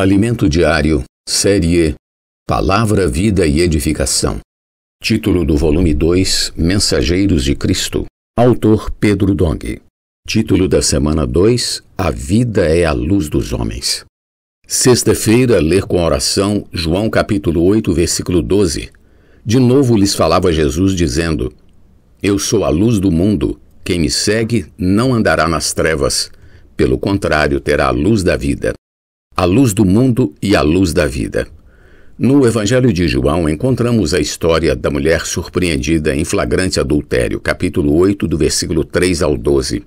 Alimento Diário, Série Palavra, Vida e Edificação. Título do volume 2: Mensageiros de Cristo. Autor Pedro Dong. Título da semana 2: A Vida é a Luz dos Homens. Sexta-feira, ler com oração João capítulo 8, versículo 12. De novo lhes falava Jesus, dizendo: Eu sou a luz do mundo. Quem me segue não andará nas trevas. Pelo contrário, terá a luz da vida a luz do mundo e a luz da vida. No Evangelho de João encontramos a história da mulher surpreendida em flagrante adultério, capítulo 8, do versículo 3 ao 12.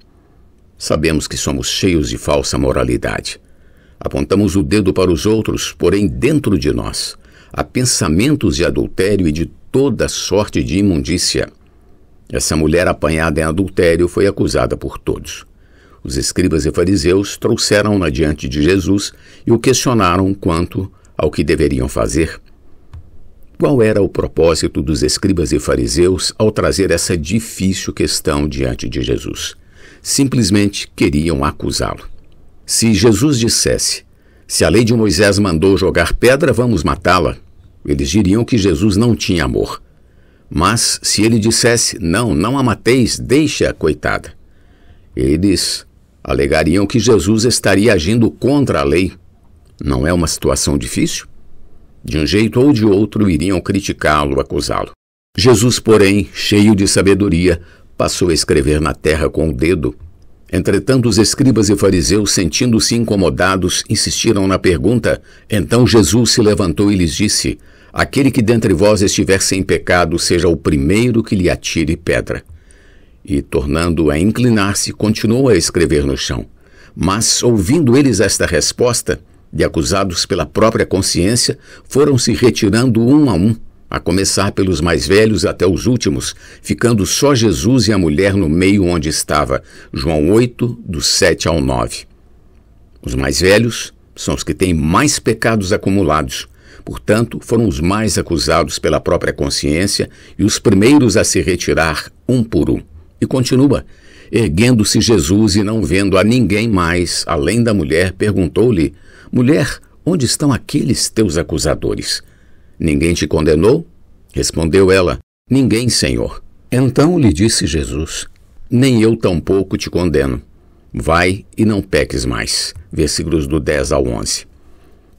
Sabemos que somos cheios de falsa moralidade. Apontamos o dedo para os outros, porém dentro de nós há pensamentos de adultério e de toda sorte de imundícia. Essa mulher apanhada em adultério foi acusada por todos. Os escribas e fariseus trouxeram-na diante de Jesus e o questionaram quanto ao que deveriam fazer. Qual era o propósito dos escribas e fariseus ao trazer essa difícil questão diante de Jesus? Simplesmente queriam acusá-lo. Se Jesus dissesse: Se a lei de Moisés mandou jogar pedra, vamos matá-la, eles diriam que Jesus não tinha amor. Mas se ele dissesse: Não, não a mateis, deixe-a, coitada, eles Alegariam que Jesus estaria agindo contra a lei. Não é uma situação difícil? De um jeito ou de outro iriam criticá-lo, acusá-lo. Jesus, porém, cheio de sabedoria, passou a escrever na terra com o dedo. Entretanto, os escribas e fariseus, sentindo-se incomodados, insistiram na pergunta. Então Jesus se levantou e lhes disse: Aquele que dentre vós estiver sem pecado, seja o primeiro que lhe atire pedra. E, tornando a inclinar-se, continuou a escrever no chão. Mas, ouvindo eles esta resposta, e acusados pela própria consciência, foram se retirando um a um, a começar pelos mais velhos até os últimos, ficando só Jesus e a mulher no meio onde estava. João 8, do 7 ao 9. Os mais velhos são os que têm mais pecados acumulados, portanto, foram os mais acusados pela própria consciência e os primeiros a se retirar um por um. E continua: Erguendo-se Jesus e não vendo a ninguém mais, além da mulher, perguntou-lhe: Mulher, onde estão aqueles teus acusadores? Ninguém te condenou? Respondeu ela: Ninguém, Senhor. Então lhe disse Jesus: Nem eu tampouco te condeno. Vai e não peques mais. Versículos do 10 ao 11.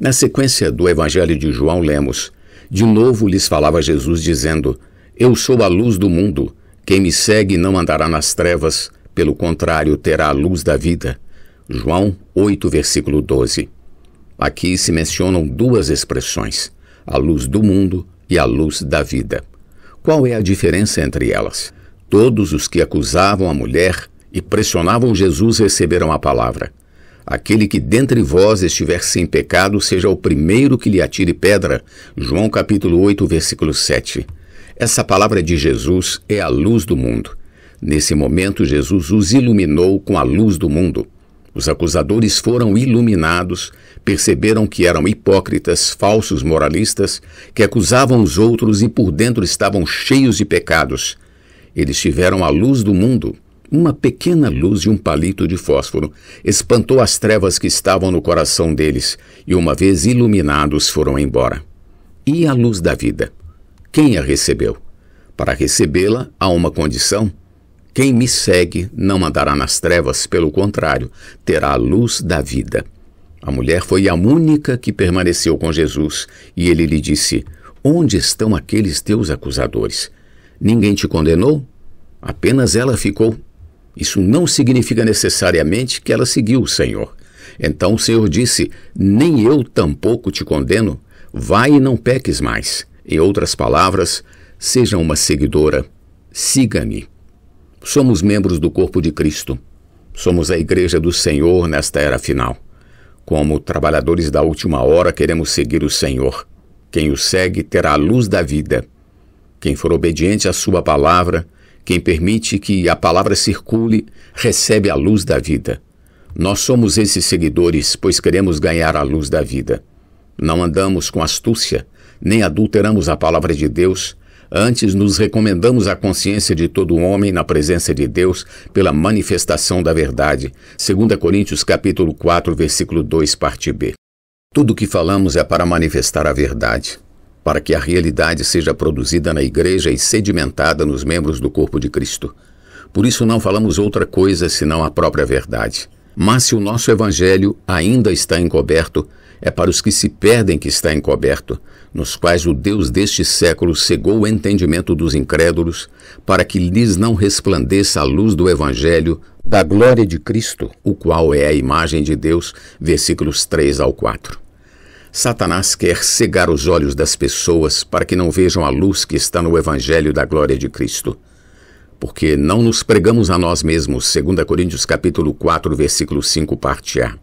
Na sequência do Evangelho de João, lemos: De novo lhes falava Jesus, dizendo: Eu sou a luz do mundo. Quem me segue não andará nas trevas, pelo contrário, terá a luz da vida. João 8, versículo 12. Aqui se mencionam duas expressões, a luz do mundo e a luz da vida. Qual é a diferença entre elas? Todos os que acusavam a mulher e pressionavam Jesus receberam a palavra: Aquele que dentre vós estiver sem pecado, seja o primeiro que lhe atire pedra. João capítulo 8, versículo 7. Essa palavra de Jesus é a luz do mundo. Nesse momento, Jesus os iluminou com a luz do mundo. Os acusadores foram iluminados, perceberam que eram hipócritas, falsos moralistas, que acusavam os outros e por dentro estavam cheios de pecados. Eles tiveram a luz do mundo. Uma pequena luz de um palito de fósforo espantou as trevas que estavam no coração deles, e uma vez iluminados foram embora. E a luz da vida? quem a recebeu? Para recebê-la, há uma condição. Quem me segue não andará nas trevas, pelo contrário, terá a luz da vida. A mulher foi a única que permaneceu com Jesus, e ele lhe disse: Onde estão aqueles teus acusadores? Ninguém te condenou? Apenas ela ficou. Isso não significa necessariamente que ela seguiu o Senhor. Então o Senhor disse: Nem eu tampouco te condeno. Vai e não peques mais. Em outras palavras, seja uma seguidora, siga-me. Somos membros do corpo de Cristo. Somos a igreja do Senhor nesta era final. Como trabalhadores da última hora, queremos seguir o Senhor. Quem o segue terá a luz da vida. Quem for obediente à sua palavra, quem permite que a palavra circule, recebe a luz da vida. Nós somos esses seguidores, pois queremos ganhar a luz da vida. Não andamos com astúcia, nem adulteramos a palavra de Deus, antes nos recomendamos à consciência de todo homem na presença de Deus pela manifestação da verdade. 2 Coríntios capítulo 4, versículo 2, parte B. Tudo o que falamos é para manifestar a verdade, para que a realidade seja produzida na igreja e sedimentada nos membros do corpo de Cristo. Por isso não falamos outra coisa senão a própria verdade. Mas se o nosso evangelho ainda está encoberto, é para os que se perdem que está encoberto, nos quais o Deus deste século cegou o entendimento dos incrédulos, para que lhes não resplandeça a luz do Evangelho da glória de Cristo, o qual é a imagem de Deus, versículos 3 ao 4. Satanás quer cegar os olhos das pessoas para que não vejam a luz que está no Evangelho da glória de Cristo. Porque não nos pregamos a nós mesmos, 2 Coríntios capítulo 4, versículo 5, parte A.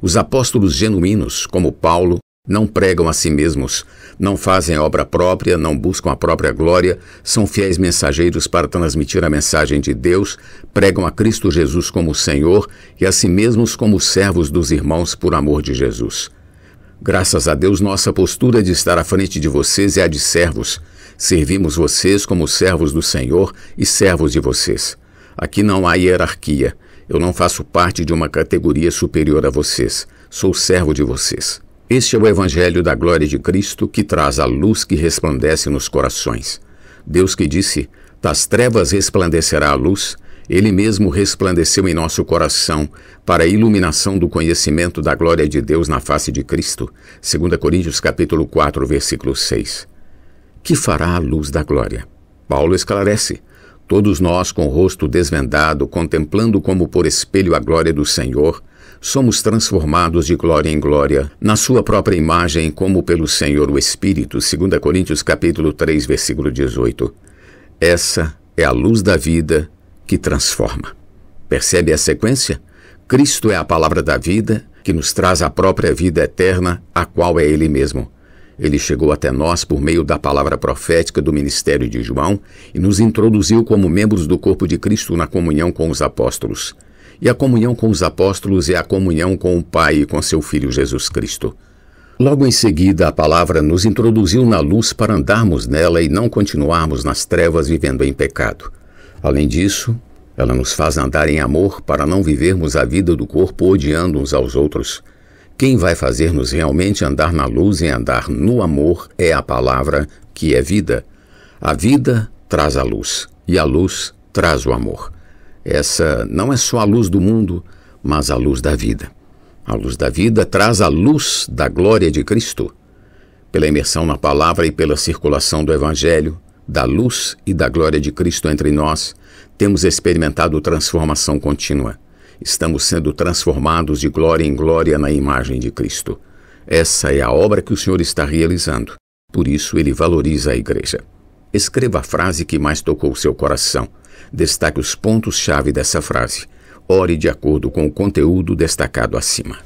Os apóstolos genuínos, como Paulo, não pregam a si mesmos, não fazem obra própria, não buscam a própria glória, são fiéis mensageiros para transmitir a mensagem de Deus, pregam a Cristo Jesus como Senhor e a si mesmos como servos dos irmãos por amor de Jesus. Graças a Deus, nossa postura de estar à frente de vocês é a de servos. Servimos vocês como servos do Senhor e servos de vocês. Aqui não há hierarquia. Eu não faço parte de uma categoria superior a vocês. Sou servo de vocês. Este é o Evangelho da glória de Cristo que traz a luz que resplandece nos corações. Deus que disse: Das trevas resplandecerá a luz, ele mesmo resplandeceu em nosso coração para a iluminação do conhecimento da glória de Deus na face de Cristo. 2 Coríntios capítulo 4, versículo 6. Que fará a luz da glória? Paulo esclarece: Todos nós com o rosto desvendado, contemplando como por espelho a glória do Senhor, somos transformados de glória em glória, na sua própria imagem, como pelo Senhor o Espírito, 2 Coríntios capítulo 3, versículo 18. Essa é a luz da vida que transforma. Percebe a sequência? Cristo é a palavra da vida que nos traz a própria vida eterna, a qual é Ele mesmo. Ele chegou até nós por meio da palavra profética do ministério de João e nos introduziu como membros do corpo de Cristo na comunhão com os apóstolos e a comunhão com os apóstolos é a comunhão com o Pai e com seu Filho Jesus Cristo. Logo em seguida, a palavra nos introduziu na luz para andarmos nela e não continuarmos nas trevas vivendo em pecado. Além disso, ela nos faz andar em amor para não vivermos a vida do corpo odiando uns aos outros. Quem vai fazer-nos realmente andar na luz e andar no amor é a palavra, que é vida. A vida traz a luz, e a luz traz o amor. Essa não é só a luz do mundo, mas a luz da vida. A luz da vida traz a luz da glória de Cristo. Pela imersão na palavra e pela circulação do Evangelho, da luz e da glória de Cristo entre nós, temos experimentado transformação contínua. Estamos sendo transformados de glória em glória na imagem de Cristo. Essa é a obra que o Senhor está realizando. Por isso, ele valoriza a igreja. Escreva a frase que mais tocou o seu coração Destaque os pontos-chave dessa frase. Ore de acordo com o conteúdo destacado acima.